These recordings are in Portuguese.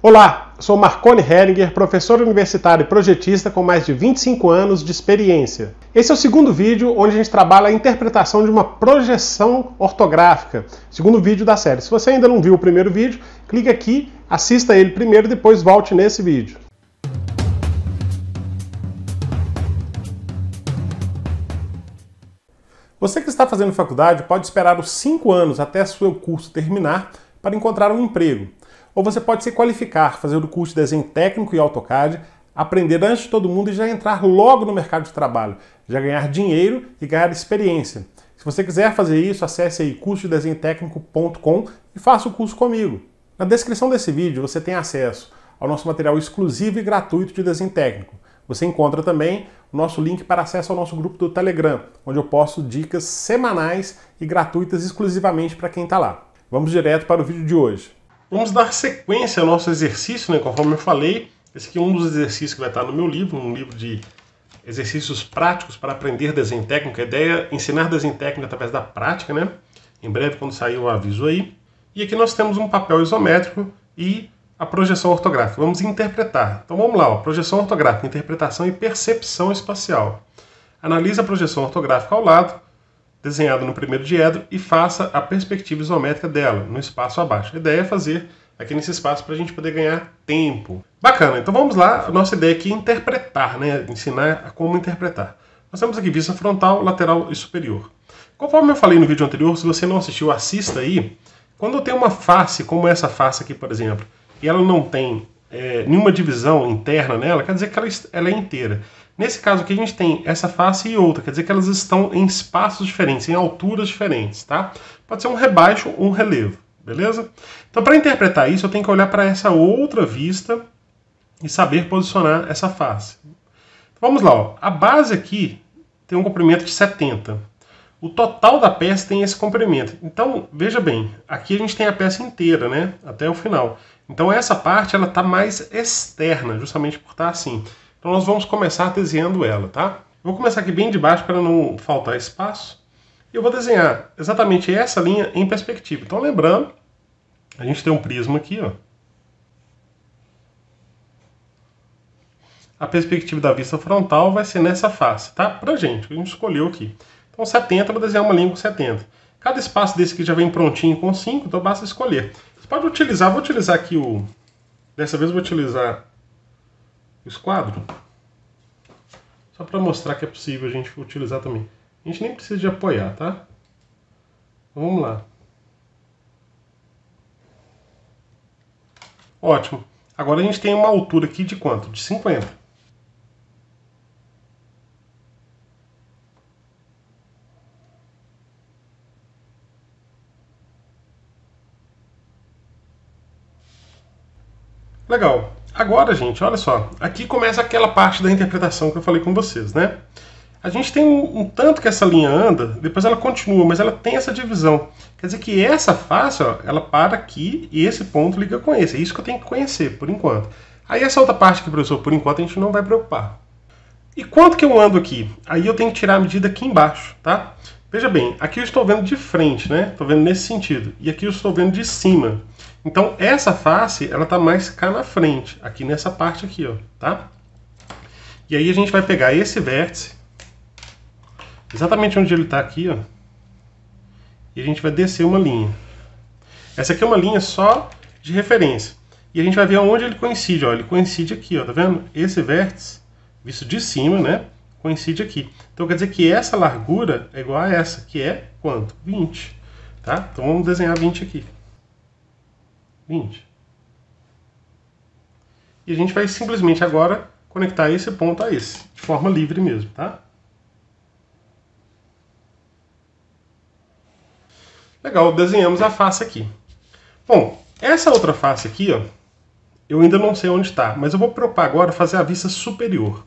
Olá, sou Marcone Heringer, professor universitário e projetista com mais de 25 anos de experiência. Esse é o segundo vídeo onde a gente trabalha a interpretação de uma projeção ortográfica, segundo vídeo da série. Se você ainda não viu o primeiro vídeo, clique aqui, assista ele primeiro e depois volte nesse vídeo. Você que está fazendo faculdade pode esperar os 5 anos até seu curso terminar para encontrar um emprego. Ou você pode se qualificar, fazer o curso de desenho técnico e AutoCAD, aprender antes de todo mundo e já entrar logo no mercado de trabalho, já ganhar dinheiro e ganhar experiência. Se você quiser fazer isso, acesse aí cursodesenhotecnico.com e faça o curso comigo. Na descrição desse vídeo você tem acesso ao nosso material exclusivo e gratuito de desenho técnico. Você encontra também o nosso link para acesso ao nosso grupo do Telegram, onde eu posto dicas semanais e gratuitas exclusivamente para quem está lá. Vamos direto para o vídeo de hoje. Vamos dar sequência ao nosso exercício, né? conforme eu falei. Esse aqui é um dos exercícios que vai estar no meu livro, um livro de exercícios práticos para aprender desenho técnico. A ideia é ensinar desenho técnico através da prática, né? Em breve, quando sair o aviso aí. E aqui nós temos um papel isométrico e a projeção ortográfica. Vamos interpretar. Então vamos lá, ó. projeção ortográfica, interpretação e percepção espacial. Analise a projeção ortográfica ao lado desenhado no primeiro diedro e faça a perspectiva isométrica dela, no espaço abaixo. A ideia é fazer aqui nesse espaço para a gente poder ganhar tempo. Bacana, então vamos lá. A nossa ideia aqui é interpretar, né? ensinar a como interpretar. Nós temos aqui vista frontal, lateral e superior. Conforme eu falei no vídeo anterior, se você não assistiu, assista aí. Quando eu tenho uma face, como essa face aqui, por exemplo, e ela não tem é, nenhuma divisão interna nela, quer dizer que ela, ela é inteira. Nesse caso aqui, a gente tem essa face e outra, quer dizer que elas estão em espaços diferentes, em alturas diferentes, tá? Pode ser um rebaixo ou um relevo, beleza? Então, para interpretar isso, eu tenho que olhar para essa outra vista e saber posicionar essa face. vamos lá, ó. a base aqui tem um comprimento de 70. O total da peça tem esse comprimento. Então, veja bem, aqui a gente tem a peça inteira, né? Até o final. Então, essa parte ela está mais externa, justamente por estar tá assim. Então nós vamos começar desenhando ela, tá? vou começar aqui bem de baixo para não faltar espaço. E eu vou desenhar exatamente essa linha em perspectiva. Então lembrando, a gente tem um prisma aqui, ó. A perspectiva da vista frontal vai ser nessa face, tá? Pra gente, a gente escolheu aqui. Então 70, vou desenhar uma linha com 70. Cada espaço desse aqui já vem prontinho com 5, então basta escolher. Você pode utilizar, vou utilizar aqui o... Dessa vez vou utilizar o esquadro. Só para mostrar que é possível a gente utilizar também. A gente nem precisa de apoiar, tá? Então, vamos lá. Ótimo. Agora a gente tem uma altura aqui de quanto? De 50. Legal. Agora, gente, olha só. Aqui começa aquela parte da interpretação que eu falei com vocês, né? A gente tem um, um, tanto que essa linha anda, depois ela continua, mas ela tem essa divisão. Quer dizer que essa face, ó, ela para aqui e esse ponto liga com esse. É isso que eu tenho que conhecer, por enquanto. Aí essa outra parte que professor, por enquanto, a gente não vai preocupar. E quanto que eu ando aqui? Aí eu tenho que tirar a medida aqui embaixo, tá? Veja bem, aqui eu estou vendo de frente, né? Estou vendo nesse sentido. E aqui eu estou vendo de cima. Então essa face, ela tá mais cá na frente, aqui nessa parte aqui, ó, tá? E aí a gente vai pegar esse vértice, exatamente onde ele está aqui, ó, e a gente vai descer uma linha. Essa aqui é uma linha só de referência. E a gente vai ver onde ele coincide, ó, ele coincide aqui, ó, tá vendo? Esse vértice, visto de cima, né, coincide aqui. Então quer dizer que essa largura é igual a essa, que é quanto? 20, tá? Então vamos desenhar 20 aqui. 20. E a gente vai simplesmente agora conectar esse ponto a esse, de forma livre mesmo, tá? Legal, desenhamos a face aqui. Bom, essa outra face aqui, ó, eu ainda não sei onde está, mas eu vou propor agora fazer a vista superior. O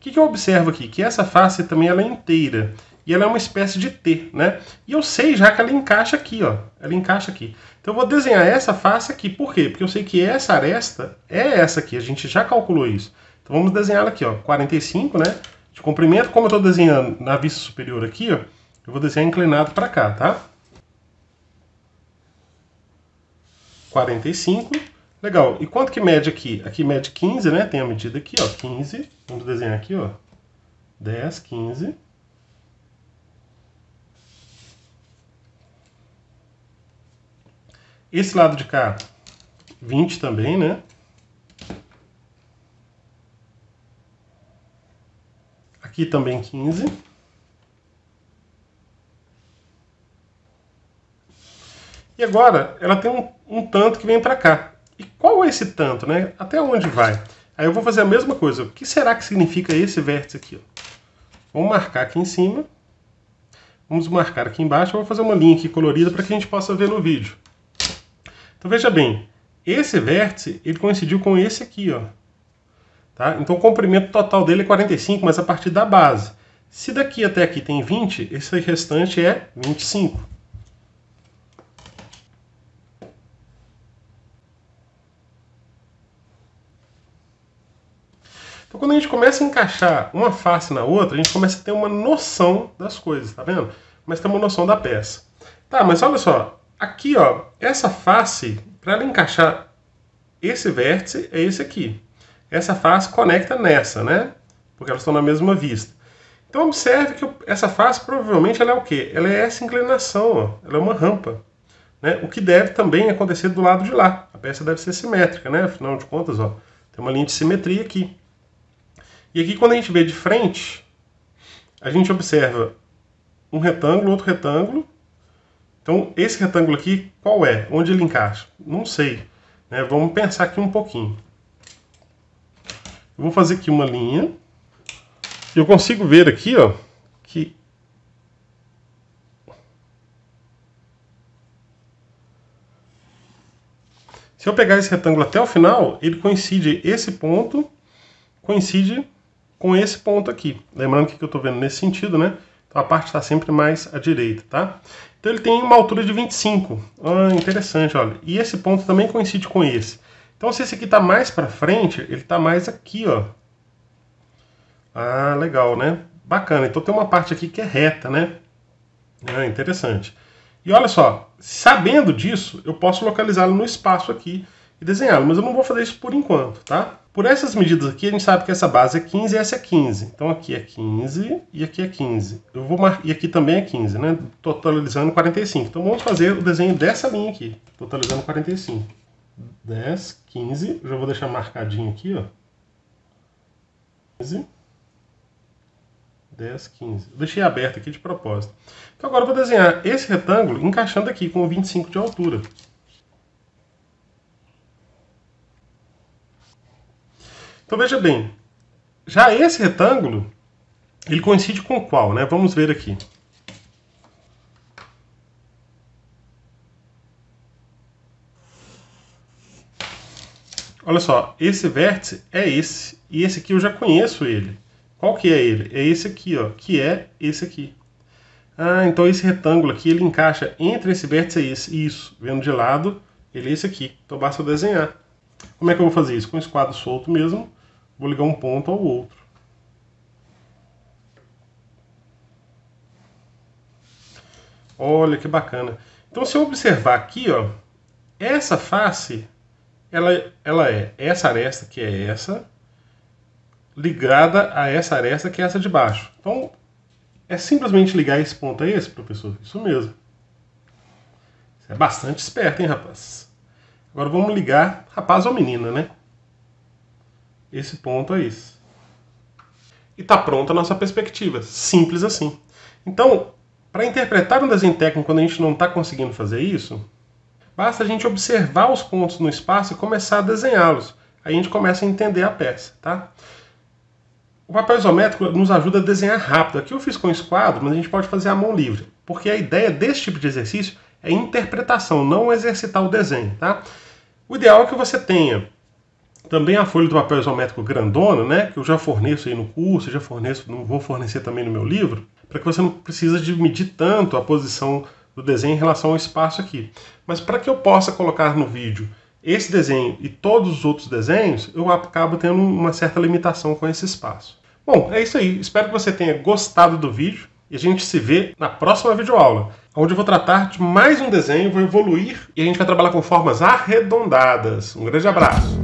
que, que eu observo aqui? Que essa face também ela é inteira e ela é uma espécie de T, né? E eu sei já que ela encaixa aqui, ó. Ela encaixa aqui. Então eu vou desenhar essa face aqui. Por quê? Porque eu sei que essa aresta é essa aqui. A gente já calculou isso. Então vamos desenhar ela aqui, ó. 45, né? De comprimento. Como eu estou desenhando na vista superior aqui, ó. Eu vou desenhar inclinado para cá, tá? 45. Legal. E quanto que mede aqui? Aqui mede 15, né? Tem a medida aqui, ó. 15. Vamos desenhar aqui, ó. 10, 15. Esse lado de cá, 20 também, né? Aqui também 15. E agora, ela tem um, um tanto que vem para cá. E qual é esse tanto, né? Até onde vai? Aí eu vou fazer a mesma coisa. O que será que significa esse vértice aqui? Vamos marcar aqui em cima. Vamos marcar aqui embaixo. Eu vou fazer uma linha aqui colorida para que a gente possa ver no vídeo. Então veja bem, esse vértice ele coincidiu com esse aqui, ó. Tá? Então o comprimento total dele é 45, mas a partir da base. Se daqui até aqui tem 20, esse restante é 25. Então quando a gente começa a encaixar uma face na outra, a gente começa a ter uma noção das coisas, tá vendo? Mas tem uma noção da peça. Tá, mas olha só, Aqui, ó, essa face, para ela encaixar esse vértice, é esse aqui. Essa face conecta nessa, né? Porque elas estão na mesma vista. Então observe que essa face provavelmente ela é o quê? Ela é essa inclinação, ó. ela é uma rampa. Né? O que deve também acontecer do lado de lá. A peça deve ser simétrica, né? Afinal de contas, ó, tem uma linha de simetria aqui. E aqui quando a gente vê de frente, a gente observa um retângulo, outro retângulo, então, esse retângulo aqui, qual é? Onde ele encaixa? Não sei. Né? Vamos pensar aqui um pouquinho. Eu vou fazer aqui uma linha. Eu consigo ver aqui, ó, que Se eu pegar esse retângulo até o final, ele coincide, esse ponto coincide com esse ponto aqui. Lembrando que eu estou vendo nesse sentido, né? Então a parte está sempre mais à direita, tá? Então ele tem uma altura de 25. Ah, interessante, olha. E esse ponto também coincide com esse. Então se esse aqui está mais para frente, ele está mais aqui, ó. Ah, legal, né? Bacana. Então tem uma parte aqui que é reta, né? Ah, interessante. E olha só, sabendo disso, eu posso localizá-lo no espaço aqui e desenhá-lo, mas eu não vou fazer isso por enquanto, tá? Por essas medidas aqui, a gente sabe que essa base é 15 e essa é 15. Então aqui é 15 e aqui é 15. Eu vou mar... E aqui também é 15, né? Totalizando 45. Então vamos fazer o desenho dessa linha aqui, totalizando 45. 10, 15, já vou deixar marcadinho aqui, ó. 15. 10, 15. deixei aberto aqui de propósito. Então agora eu vou desenhar esse retângulo encaixando aqui com 25 de altura. Então veja bem, já esse retângulo, ele coincide com qual, né? Vamos ver aqui. Olha só, esse vértice é esse, e esse aqui eu já conheço ele. Qual que é ele? É esse aqui, ó, que é esse aqui. Ah, então esse retângulo aqui, ele encaixa entre esse vértice e esse. Isso, vendo de lado, ele é esse aqui. Então basta desenhar. Como é que eu vou fazer isso? Com esse quadro solto mesmo, Vou ligar um ponto ao outro. Olha que bacana. Então, se eu observar aqui, ó, essa face, ela, ela é essa aresta que é essa, ligada a essa aresta que é essa de baixo. Então, é simplesmente ligar esse ponto a esse, professor? Isso mesmo. Você é bastante esperto, hein, rapaz? Agora vamos ligar rapaz ou menina, né? Esse ponto é isso. E está pronta a nossa perspectiva. Simples assim. Então, para interpretar um desenho técnico quando a gente não está conseguindo fazer isso, basta a gente observar os pontos no espaço e começar a desenhá-los. Aí a gente começa a entender a peça, tá? O papel isométrico nos ajuda a desenhar rápido. Aqui eu fiz com esquadro, mas a gente pode fazer à mão livre, porque a ideia desse tipo de exercício é interpretação, não exercitar o desenho, tá? O ideal é que você tenha também a folha do papel isométrico grandona, né, que eu já forneço aí no curso, já forneço, não vou fornecer também no meu livro, para que você não precisa de medir tanto a posição do desenho em relação ao espaço aqui. Mas para que eu possa colocar no vídeo esse desenho e todos os outros desenhos, eu acabo tendo uma certa limitação com esse espaço. Bom, é isso aí. Espero que você tenha gostado do vídeo e a gente se vê na próxima videoaula, onde eu vou tratar de mais um desenho, vou evoluir e a gente vai trabalhar com formas arredondadas. Um grande abraço!